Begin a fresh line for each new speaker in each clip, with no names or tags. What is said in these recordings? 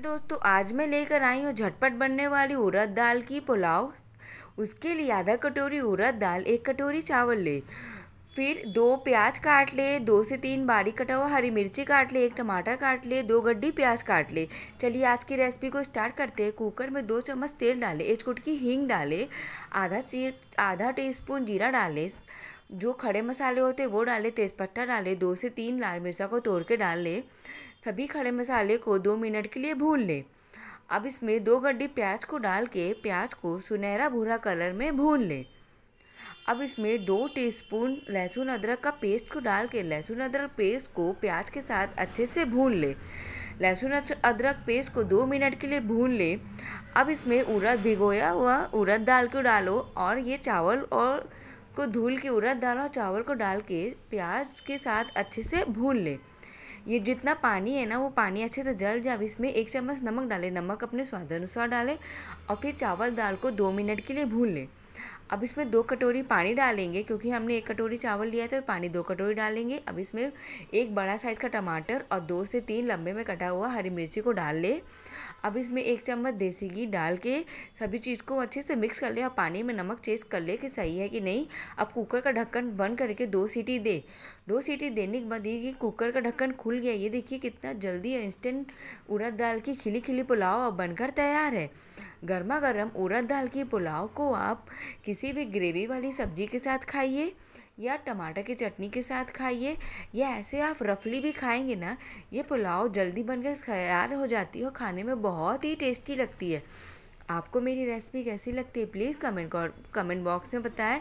दोस्तों आज मैं लेकर आई हूँ झटपट बनने वाली उड़द दाल की पुलाव उसके लिए आधा कटोरी उड़द दाल एक कटोरी चावल ले फिर दो प्याज काट ले दो से तीन बारीक कटा हुआ हरी मिर्ची काट ले एक टमाटर काट ले दो गड्ढी प्याज काट ले चलिए आज की रेसिपी को स्टार्ट करते हैं कुकर में दो चम्मच तेल डालें एक चुटकी हींग डालें आधा ची आधा टीस्पून जीरा डालें जो खड़े मसाले होते हैं वो डालें तेज़पत्ता डालें दो से तीन लाल मिर्चा को तोड़ के डाल लें सभी खड़े मसाले को दो मिनट के लिए भून लें अब इसमें दो गड्डी प्याज को डाल के प्याज को सुनहरा भूरा कलर में भून लें अब इसमें दो टीस्पून लहसुन अदरक का पेस्ट को डाल के लहसुन अदरक पेस्ट को प्याज के साथ अच्छे से भून लें लहसुन अदरक पेस्ट को दो मिनट के लिए भून लें अब इसमें उड़द भिगोया हुआ उड़द डाल के डालो और ये चावल और को धूल के उड़द दाल और चावल को डाल के प्याज के साथ अच्छे से भून लें ये जितना पानी है ना वो पानी अच्छे से जल जाए इसमें एक चम्मच नमक डालें नमक अपने स्वाद अनुसार डालें और फिर चावल दाल को दो मिनट के लिए भून लें अब इसमें दो कटोरी पानी डालेंगे क्योंकि हमने एक कटोरी चावल लिया था तो पानी दो कटोरी डालेंगे अब इसमें एक बड़ा साइज़ का टमाटर और दो से तीन लंबे में कटा हुआ हरी मिर्ची को डाल ले अब इसमें एक चम्मच देसी घी डाल के सभी चीज़ को अच्छे से मिक्स कर ले और पानी में नमक चेस्ट कर ले कि सही है कि नहीं अब कुकर का ढक्कन बंद करके दो सीटी दे दो सीटी देने के बाद ये कुकर का ढक्कन खुल गया ये देखिए कितना जल्दी इंस्टेंट उड़द दाल की खिली खिली पुलाव अब बनकर तैयार है गर्मा गर्म उड़द दाल की पुलाव को आप किसी भी ग्रेवी वाली सब्जी के साथ खाइए या टमाटर की चटनी के साथ खाइए या ऐसे आप रफली भी खाएंगे ना ये पुलाव जल्दी बनकर तैयार हो जाती है और खाने में बहुत ही टेस्टी लगती है आपको मेरी रेसिपी कैसी लगती है प्लीज़ कमेंट कमेंट बॉक्स में बताएं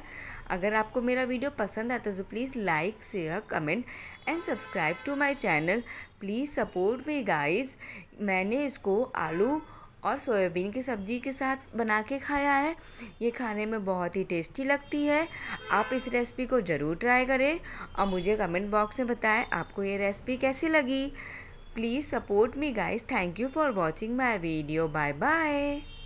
अगर आपको मेरा वीडियो पसंद आता है तो please like share comment and subscribe to my channel please support me guys मैंने इसको आलू और सोयाबीन की सब्ज़ी के साथ बना के खाया है ये खाने में बहुत ही टेस्टी लगती है आप इस रेसिपी को ज़रूर ट्राई करें और मुझे कमेंट बॉक्स में बताएं आपको ये रेसिपी कैसी लगी please support me guys thank you for watching my video bye bye